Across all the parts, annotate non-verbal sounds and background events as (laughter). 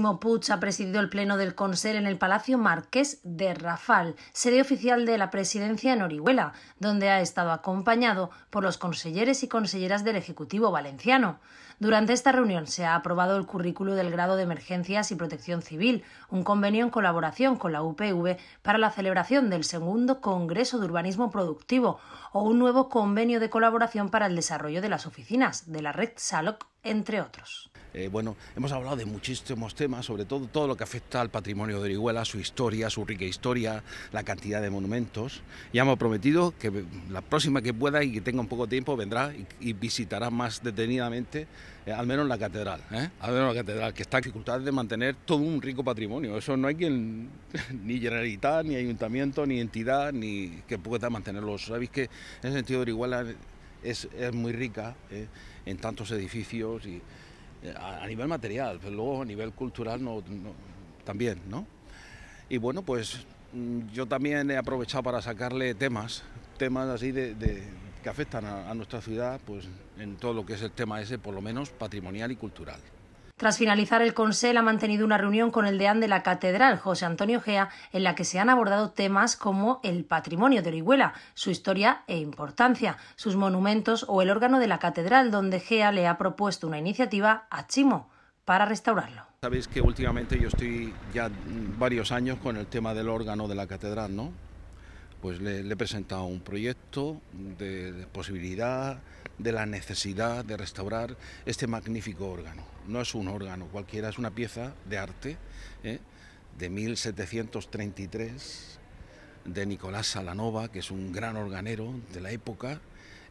Máximo ha presidido el Pleno del Consell en el Palacio Marqués de Rafal, sede oficial de la presidencia en Orihuela, donde ha estado acompañado por los conselleres y conselleras del Ejecutivo valenciano. Durante esta reunión se ha aprobado el currículo del grado de emergencias y protección civil, un convenio en colaboración con la UPV para la celebración del segundo Congreso de Urbanismo Productivo o un nuevo convenio de colaboración para el desarrollo de las oficinas de la red SALOC, entre otros. Eh, bueno, hemos hablado de muchísimos temas, sobre todo todo lo que afecta al patrimonio de Orihuela, su historia, su rica historia, la cantidad de monumentos. Ya hemos prometido que la próxima que pueda y que tenga un poco de tiempo vendrá y, visitará más detenidamente, eh, al menos la catedral, ¿eh? al menos la catedral, que está en dificultades de mantener todo un rico patrimonio. Eso no hay quien, (laughs) ni generalidad, ni ayuntamiento, ni entidad, ni que pueda mantenerlo. Sabéis que en ese sentido Orihuela es, es muy rica en tantos edificios y a, nivel material, pero luego a nivel cultural también, ¿no? Y bueno, pues mm, yo también he aprovechado para sacarle temas, temas así de, que afectan a nuestra ciudad, pues en todo lo que es el tema ese, por lo menos patrimonial y cultural. Tras finalizar el Consell, ha mantenido una reunión con el deán de la Catedral, José Antonio Gea, en la que se han abordado temas como el patrimonio de Orihuela, su historia e importancia, sus monumentos o el órgano de la Catedral, donde Gea le ha propuesto una iniciativa a Chimo para restaurarlo. Sabéis que últimamente yo estoy ya varios años con el tema del órgano de la Catedral, ¿no? Pues le, he presentado un proyecto de posibilidad de la necesidad de restaurar este magnífico órgano. No es un órgano cualquiera, es una pieza de arte ¿eh? de 1733 de Nicolás Salanova, que es un gran organero de la época.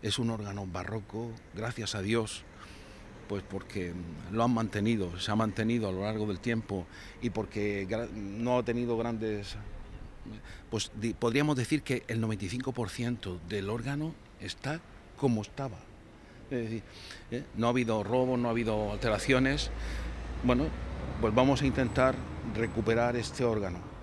Es un órgano barroco, gracias a Dios, pues porque lo han mantenido, se ha mantenido a lo largo del tiempo y porque no ha tenido grandes... Pues podríamos decir que el 95% del órgano está como estaba. Es ¿eh? no ha habido robo, no ha habido alteraciones. Bueno, pues vamos a intentar recuperar este órgano.